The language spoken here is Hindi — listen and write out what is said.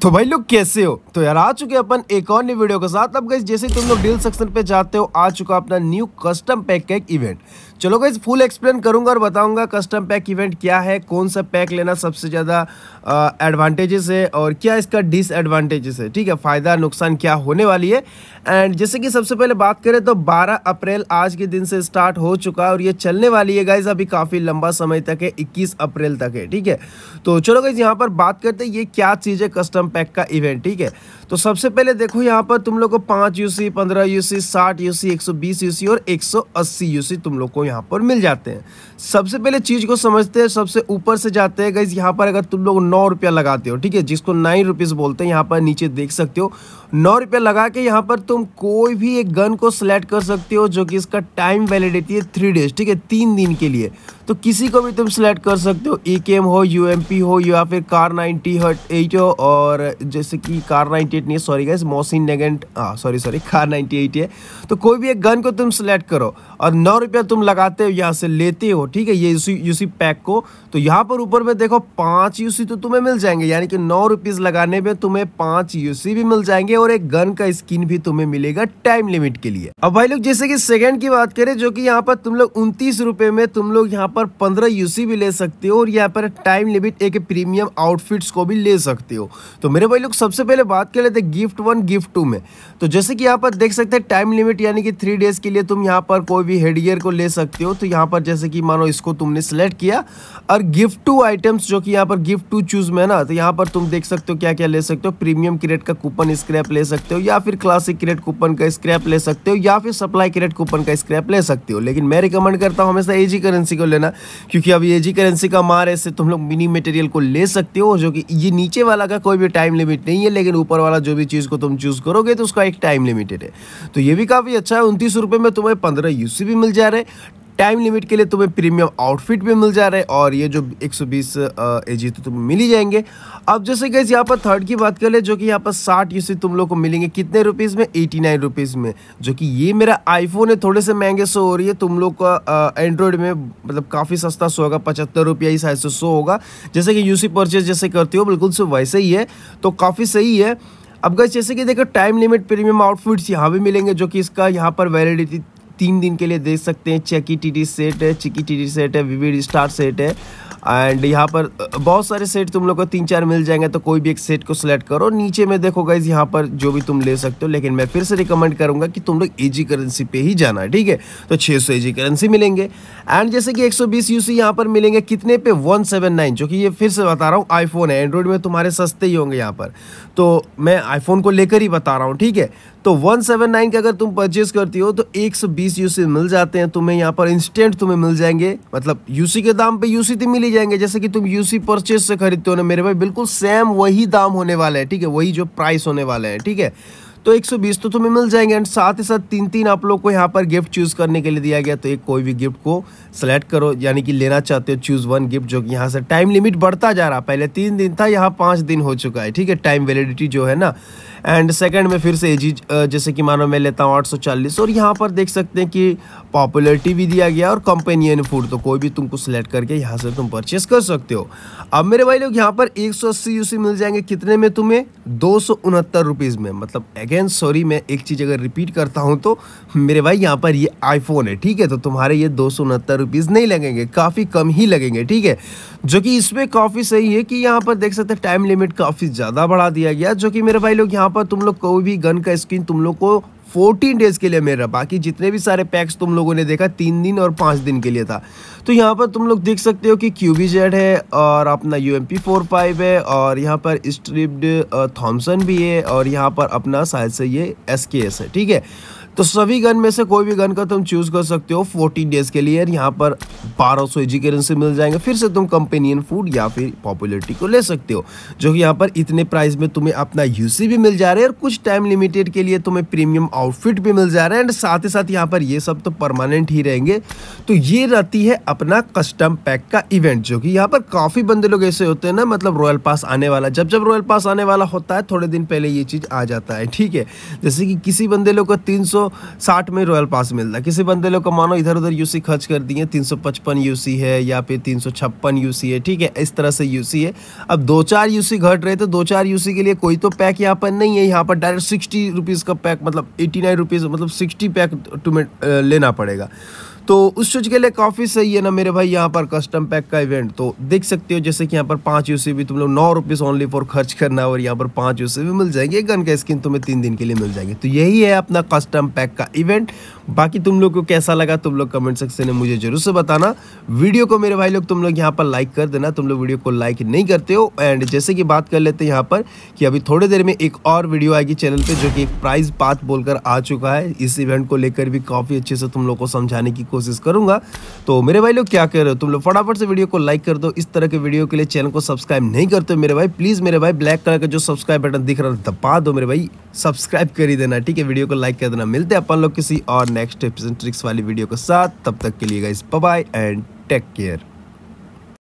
तो भाई लोग कैसे हो तो यार आ चुके अपन एक और न्यू वीडियो के साथ अब गई जैसे तुम लोग डील सेक्शन पे जाते हो आ चुका अपना न्यू कस्टम पैक का एक इवेंट चलो गाइज फुल एक्सप्लेन करूंगा और बताऊंगा कस्टम पैक इवेंट क्या है कौन सा पैक लेना सबसे ज़्यादा एडवांटेजेस है और क्या इसका डिसएडवांटेजेस है ठीक है फ़ायदा नुकसान क्या होने वाली है एंड जैसे कि सबसे पहले बात करें तो 12 अप्रैल आज के दिन से स्टार्ट हो चुका है और ये चलने वाली है गाइज अभी काफ़ी लंबा समय तक है इक्कीस अप्रैल तक है ठीक है तो चलो गाइज यहाँ पर बात करते हैं ये क्या चीज़ है कस्टम पैक का इवेंट ठीक है तो सबसे पहले देखो यहाँ पर तुम लोग को पांच यूसी पंद्रह यूसी साठ यूसी एक सौ बीस यूसी और एक सौ अस्सी यूसी तुम लोग को यहाँ पर मिल जाते हैं सबसे पहले चीज़ को समझते हैं सबसे ऊपर से जाते हैं गाइज यहाँ पर अगर तुम लोग नौ रुपया लगाते हो ठीक है जिसको नाइन रुपीज़ बोलते हैं यहाँ पर नीचे देख सकते हो नौ रुपया लगा के यहाँ पर तुम कोई भी एक गन को सिलेक्ट कर सकते हो जो कि इसका टाइम वैलिडिटी है थ्री डेज ठीक है तीन दिन के लिए तो किसी को भी तुम सिलेक्ट कर सकते हो ई के एम हो यू एम पी हो या फिर कार हट एट हो और जैसे कि कार नाइनटी एट नहीं है सॉरी गैस मोसिन नेगेंट हाँ sorry sorry car ninety eight है तो कोई भी एक गन को तुम सिलेक्ट करो और नौ रुपया तुम लगाते हो यहाँ से लेते हो ठीक है ये यूसी यूसी पैक को तो यहाँ पर ऊपर में देखो पाँच यूसी तो तुम्हें मिल जाएंगे यानी कि नौ रुपीज़ लगाने में तुम्हें पाँच यूसी भी मिल जाएंगे और एक गन का स्किन भी तुम्हें मिलेगा टाइम लिमिट के लिए अब भाई लोग जैसे कि सेकेंड की बात करें जो कि यहाँ पर तुम लोग उनतीस में तुम लोग यहाँ पर पंद्रह यूसी भी ले सकते हो और यहाँ पर टाइम लिमिट एक प्रीमियम आउटफिट्स को भी ले सकते हो तो मेरे भाई लोग सबसे पहले बात कर लेते गिफ्ट वन गिफ्ट टू में तो जैसे कि यहाँ पर देख सकते हैं टाइम लिमिट यानी कि थ्री डेज के लिए तुम यहाँ पर कोई भी हेड को ले सकते हो तो यहाँ पर जैसे कि मानो इसको तुमने सेलेक्ट किया और गिफ्ट टू आइटम्स जो कि यहाँ पर गिफ्ट टू चूज में ना तो यहाँ पर तुम देख सकते हो क्या क्या ले सकते हो प्रीमियम क्रेट का कूपन स्क्रैप ले सकते हो या फिर क्लासिक क्रेट कूपन का स्क्रैप ले सकते हो या फिर सप्लाई क्रेट कूपन का स्क्रैप ले सकते हो लेकिन मैं रिकमेंड करता हूँ हमेशा एजी करेंसी को लेना लेना क्योंकि अब ये जी करेंसी का मार है इससे तुम लोग मिनी मटेरियल को ले सकते हो जो कि ये नीचे वाला का कोई भी टाइम लिमिट नहीं है लेकिन ऊपर वाला जो भी चीज़ को तुम चूज़ करोगे तो उसका एक टाइम लिमिटेड है तो ये भी काफ़ी अच्छा है उनतीस में तुम्हें पंद्रह यू भी मिल जा रहे टाइम लिमिट के लिए तुम्हें प्रीमियम आउटफिट भी मिल जा रहे हैं और ये जो 120 सौ बीस तो तुम्हें मिल ही जाएंगे अब जैसे कैसे यहाँ पर थर्ड की बात कर ले जो कि यहाँ पर साठ यूसी तुम लोग को मिलेंगे कितने रुपीज़ में एटी नाइन में जो कि ये मेरा आईफोन है थोड़े से महंगे सो हो रही है तुम लोग का एंड्रॉयड में मतलब काफ़ी सस्ता सो होगा पचहत्तर रुपया इस साइज से सो होगा जैसे कि यूसी परचेज जैसे करती हो बिल्कुल से वैसे ही है तो काफ़ी सही है अब गैस जैसे कि देखो टाइम लिमिट प्रीमियम आउटफिट्स यहाँ भी मिलेंगे जो कि इसका यहाँ पर वैलिडिटी तीन दिन के लिए देख सकते हैं चेकी टी सेट है चिकी टी सेट है विविड स्टार सेट है एंड यहाँ पर बहुत सारे सेट तुम लोग को तीन चार मिल जाएंगे तो कोई भी एक सेट को सिलेक्ट करो नीचे में देखो गाइज यहाँ पर जो भी तुम ले सकते हो लेकिन मैं फिर से रिकमेंड करूँगा कि तुम लोग एजी करेंसी पे ही जाना है ठीक है तो 600 सौ एजी करेंसी मिलेंगे एंड जैसे कि 120 सौ बीस यूसी यहाँ पर मिलेंगे कितने पे वन सेवन नाइन जो कि ये फिर से बता रहा हूँ आईफोन है एंड्रॉयड में तुम्हारे सस्ते ही होंगे यहाँ पर तो मैं आईफोन को लेकर ही बता रहा हूँ ठीक है तो 179 के अगर तुम परचेज करती हो तो 120 यूसी मिल जाते हैं तुम्हें यहाँ पर इंस्टेंट तुम्हें मिल जाएंगे मतलब यूसी के दाम पे यूसी तो मिल ही जाएंगे जैसे कि तुम यूसी परचेज से खरीदते हो ना मेरे भाई बिल्कुल सेम वही दाम होने वाला है ठीक है वही जो प्राइस होने वाला है ठीक है तो 120 तो तुम्हें मिल जाएंगे एंड साथ ही साथ तीन तीन आप लोग को यहाँ पर गिफ्ट चूज़ करने के लिए दिया गया तो एक कोई भी गिफ्ट को सेलेक्ट करो यानी कि लेना चाहते हो चूज़ वन गिफ्ट जो कि यहाँ से टाइम लिमिट बढ़ता जा रहा पहले तीन दिन था यहाँ पाँच दिन हो चुका है ठीक है टाइम वैलिडिटी जो है ना एंड सेकंड में फिर से एजी जैसे कि मानो मैं लेता हूँ 840 और यहाँ पर देख सकते हैं कि पॉपुलरिटी भी दिया गया और कंपेनियन फूड तो कोई भी तुमको सिलेक्ट करके यहाँ से तुम परचेस कर सकते हो अब मेरे भाई लोग यहाँ पर एक सौ मिल जाएंगे कितने में तुम्हें दो सौ में मतलब अगेन सॉरी मैं एक चीज़ अगर रिपीट करता हूँ तो मेरे भाई यहाँ पर ये आईफोन है ठीक है तो तुम्हारे ये दो सौ नहीं लगेंगे काफ़ी कम ही लगेंगे ठीक है जो कि इसमें काफ़ी सही है कि यहाँ पर देख सकते हैं टाइम लिमिट काफ़ी ज़्यादा बढ़ा दिया गया जो कि मेरे भाई लोग यहाँ पर तुम लोग कोई भी गन का स्किन तुम लोग को फोर्टीन डेज के लिए मिल रहा बाकी जितने भी सारे पैक्स तुम लोगों ने देखा तीन दिन और पाँच दिन के लिए था तो यहाँ पर तुम लोग देख सकते हो कि क्यूबी जेड है और अपना UMP four five है और यहाँ पर स्ट्रिप्ड थॉमसन भी है और यहाँ पर अपना शायद से ये एस के एस है ठीक है तो सभी गन में से कोई भी गन का तुम चूज कर सकते हो फोर्टीन डेज के लिए यहाँ पर बारह सौ एजी करेंसी मिल जाएंगे फिर से तुम कंपेनियन फूड या फिर पॉपुलरिटी को ले सकते हो जो कि यहाँ पर इतने प्राइस में तुम्हें अपना यूसी भी मिल जा रहा है और कुछ टाइम लिमिटेड के लिए तुम्हें प्रीमियम आउटफिट भी मिल जा रहा है एंड साथ ही साथ यहाँ पर ये सब तो परमानेंट ही रहेंगे तो ये रहती है अपना कस्टम पैक का इवेंट जो कि यहाँ पर काफ़ी बंदे लोग ऐसे होते हैं ना मतलब रॉयल पास आने वाला जब जब रॉयल पास आने वाला होता है थोड़े दिन पहले ये चीज़ आ जाता है ठीक है जैसे कि किसी बंदे लोग का तीन सौ साठ में रॉयल पास मिलता है किसी बंदे लोग को मानो इधर उधर यूसी खर्च कर दिए तीन सौ 355 यूसी है या फिर तीन सौ 356 यूसी है ठीक है इस तरह से यूसी है अब दो चार यूसी घट रहे तो दो चार यूसी के लिए कोई तो पैक यहाँ पर नहीं है यहाँ पर डायरेक्ट सिक्सटी रुपीज़ का पैक मतलब एटी नाइन रुपीज़ मतलब सिक्सटी पैक तुम्हें लेना पड़ेगा तो उस चीज के लिए काफ़ी सही है ना मेरे भाई यहाँ पर कस्टम पैक का इवेंट तो देख सकते हो जैसे कि यहाँ पर पाँच यूसी भी तुम लोग नौ रुपीज़ ओनली फॉर खर्च करना और यहाँ पर पाँच यूसी भी मिल जाएंगे गन का स्किन तुम्हें तीन दिन के लिए मिल जाएंगे तो यही है अपना कस्टम पैक का इवेंट बाकी तुम लोग को कैसा लगा तुम लोग कमेंट सेक्शन में मुझे जरूर से बताना वीडियो को मेरे भाई लोग तुम लोग यहाँ पर लाइक कर देना तुम लोग वीडियो को लाइक नहीं करते हो एंड जैसे कि बात कर लेते हैं यहाँ पर कि अभी थोड़ी देर में एक और वीडियो आएगी चैनल पर जो कि एक प्राइज पात बोलकर आ चुका है इस इवेंट को लेकर भी काफ़ी अच्छे से तुम लोग को समझाने की कोशिश करूंगा तो मेरे भाई लोग क्या कह रहे हो तुम लोग फटाफट से वीडियो को लाइक कर दो इस तरह के वीडियो के लिए चैनल को सब्सक्राइब नहीं करते मेरे भाई प्लीज़ मेरे भाई ब्लैक कलर का जो सब्सक्राइब बटन दिख रहा है दबा दो मेरे भाई सब्सक्राइब कर ही देना ठीक है वीडियो को लाइक कर देना मिलते हैं अपन लोग किसी और नेक्स्ट टिप्स एंड ट्रिक्स वाली वीडियो के साथ तब तक के लिए guys bye and take care